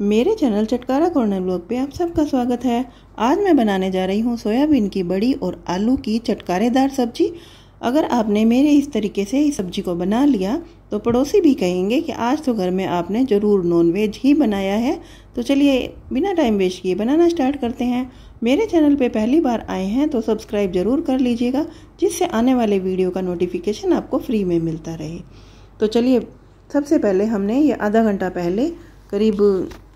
मेरे channel चटकारा corner blog पे आप सबका स्वागत है आज मैं बनाने जा रही हूँ सोयाबीन की बड़ी और आलू की चटकारेदार सब्जी अगर आपने मेरे इस तरीके से इस सब्जी को बना लिया तो पड़ोसी भी कहेंगे कि आज तो घर में आपने ज़रूर नॉनवेज ही बनाया है तो चलिए बिना टाइम वेस्ट किए बनाना स्टार्ट करते हैं मेरे चैनल पे पहली बार आए हैं तो सब्सक्राइब ज़रूर कर लीजिएगा जिससे आने वाले वीडियो का नोटिफिकेशन आपको फ्री में मिलता रहे तो चलिए सबसे पहले हमने ये आधा घंटा पहले करीब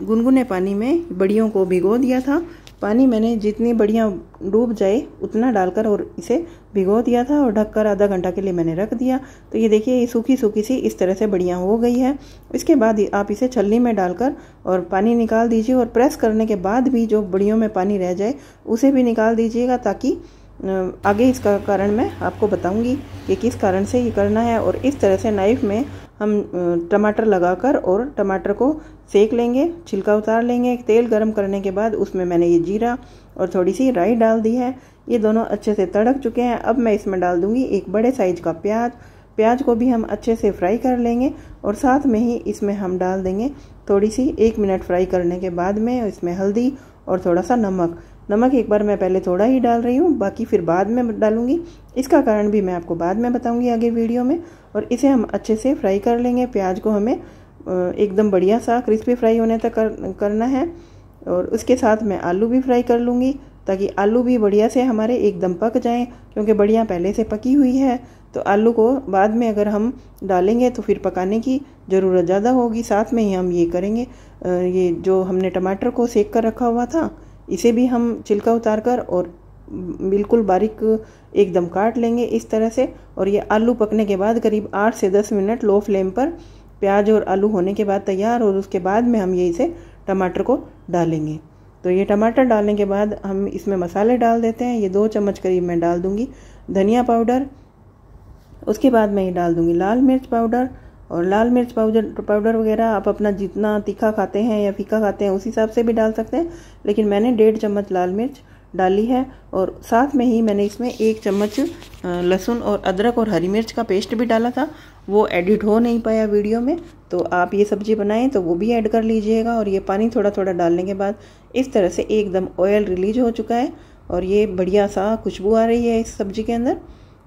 गुनगुने पानी में बड़ियों को भिगो दिया था पानी मैंने जितनी बड़ियाँ डूब जाए उतना डालकर और इसे भिगो दिया था और ढककर आधा घंटा के लिए मैंने रख दिया तो ये देखिए ये सूखी सूखी सी इस तरह से बढ़िया हो गई है इसके बाद आप इसे छलनी में डालकर और पानी निकाल दीजिए और प्रेस करने के बाद भी जो बड़ियों में पानी रह जाए उसे भी निकाल दीजिएगा ताकि आगे इसका कारण मैं आपको बताऊंगी कि किस कारण से ये करना है और इस तरह से नाइफ़ में हम टमाटर लगाकर और टमाटर को सेक लेंगे छिलका उतार लेंगे तेल गर्म करने के बाद उसमें मैंने ये जीरा और थोड़ी सी राई डाल दी है ये दोनों अच्छे से तड़क चुके हैं अब मैं इसमें डाल दूंगी एक बड़े साइज का प्याज प्याज को भी हम अच्छे से फ्राई कर लेंगे और साथ में ही इसमें हम डाल देंगे थोड़ी सी एक मिनट फ्राई करने के बाद में इसमें हल्दी और थोड़ा सा नमक नमक एक बार मैं पहले थोड़ा ही डाल रही हूँ बाकी फिर बाद में डालूंगी इसका कारण भी मैं आपको बाद में बताऊंगी आगे वीडियो में और इसे हम अच्छे से फ्राई कर लेंगे प्याज को हमें एकदम बढ़िया सा क्रिस्पी फ्राई होने तक कर, करना है और उसके साथ मैं आलू भी फ्राई कर लूँगी ताकि आलू भी बढ़िया से हमारे एकदम पक जाएं क्योंकि बढ़िया पहले से पकी हुई है तो आलू को बाद में अगर हम डालेंगे तो फिर पकाने की ज़रूरत ज़्यादा होगी साथ में ही हम ये करेंगे ये जो हमने टमाटर को सेक कर रखा हुआ था इसे भी हम छिलका उतार कर और बिल्कुल बारीक एकदम काट लेंगे इस तरह से और ये आलू पकने के बाद करीब आठ से दस मिनट लो फ्लेम पर प्याज और आलू होने के बाद तैयार और उसके बाद में हम ये इसे टमाटर को डालेंगे तो ये टमाटर डालने के बाद हम इसमें मसाले डाल देते हैं ये दो चम्मच करीब मैं डाल दूँगी धनिया पाउडर उसके बाद मैं ये डाल दूँगी लाल मिर्च पाउडर और लाल मिर्च पाउडर पाउडर वगैरह आप अपना जितना तीखा खाते हैं या फीका खाते हैं उस हिसाब से भी डाल सकते हैं लेकिन मैंने डेढ़ चम्मच लाल मिर्च डाली है और साथ में ही मैंने इसमें एक चम्मच लहसुन और अदरक और हरी मिर्च का पेस्ट भी डाला था वो एडिट हो नहीं पाया वीडियो में तो आप ये सब्ज़ी बनाएं तो वो भी ऐड कर लीजिएगा और ये पानी थोड़ा थोड़ा डालने के बाद इस तरह से एकदम ऑयल रिलीज हो चुका है और ये बढ़िया सा खुशबू आ रही है इस सब्ज़ी के अंदर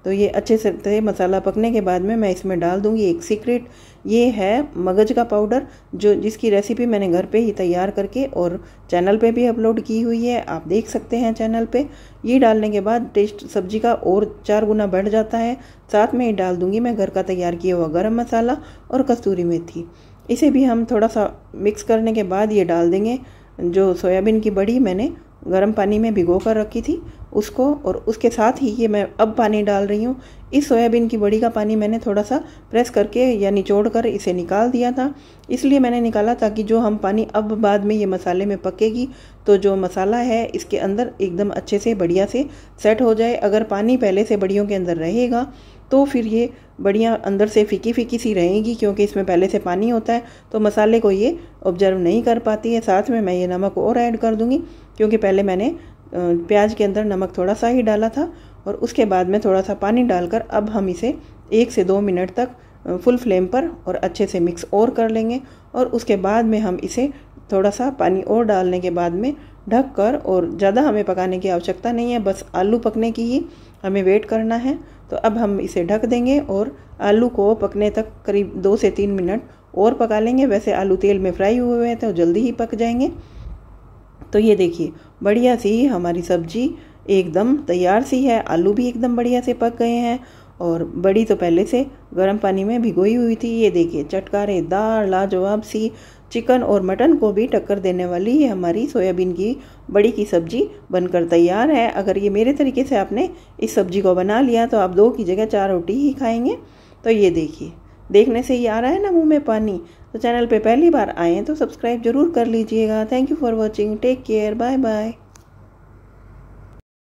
तो ये अच्छे से मसाला पकने के बाद में मैं इसमें डाल दूँगी एक सीक्रेट ये है मगज का पाउडर जो जिसकी रेसिपी मैंने घर पे ही तैयार करके और चैनल पे भी अपलोड की हुई है आप देख सकते हैं चैनल पे ये डालने के बाद टेस्ट सब्जी का और चार गुना बढ़ जाता है साथ में ही डाल दूँगी मैं घर का तैयार किया हुआ गर्म मसाला और कस्तूरी मेथी इसे भी हम थोड़ा सा मिक्स करने के बाद ये डाल देंगे जो सोयाबीन की बड़ी मैंने गर्म पानी में भिगो कर रखी थी उसको और उसके साथ ही ये मैं अब पानी डाल रही हूँ इस सोयाबीन की बड़ी का पानी मैंने थोड़ा सा प्रेस करके या निचोड़ कर इसे निकाल दिया था इसलिए मैंने निकाला ताकि जो हम पानी अब बाद में ये मसाले में पकेगी तो जो मसाला है इसके अंदर एकदम अच्छे से बढ़िया से सेट हो जाए अगर पानी पहले से बड़ियों के अंदर रहेगा तो फिर ये बढ़िया अंदर से फीकी फीकी सी रहेगी क्योंकि इसमें पहले से पानी होता है तो मसाले को ये ऑब्जर्व नहीं कर पाती है साथ में मैं ये नमक और ऐड कर दूँगी क्योंकि पहले मैंने प्याज के अंदर नमक थोड़ा सा ही डाला था और उसके बाद में थोड़ा सा पानी डालकर अब हम इसे एक से दो मिनट तक फुल फ्लेम पर और अच्छे से मिक्स और कर लेंगे और उसके बाद में हम इसे थोड़ा सा पानी और डालने के बाद में ढक कर और ज़्यादा हमें पकाने की आवश्यकता नहीं है बस आलू पकने की ही हमें वेट करना है तो अब हम इसे ढक देंगे और आलू को पकने तक करीब दो से तीन मिनट और पका लेंगे वैसे आलू तेल में फ्राई हुए हुए हैं तो जल्दी ही पक जाएंगे तो ये देखिए बढ़िया सी हमारी सब्जी एकदम तैयार सी है आलू भी एकदम बढ़िया से पक गए हैं और बड़ी तो पहले से गर्म पानी में भिगोई हुई थी ये देखिए चटकारेदार लाजवाब सी चिकन और मटन को भी टक्कर देने वाली ये हमारी सोयाबीन की बड़ी की सब्जी बनकर तैयार है अगर ये मेरे तरीके से आपने इस सब्जी को बना लिया तो आप दो की जगह चार रोटी ही खाएंगे तो ये देखिए देखने से ही आ रहा है ना मुंह में पानी तो चैनल पे पहली बार आए हैं तो सब्सक्राइब जरूर कर लीजिएगा thank you for watching take care bye bye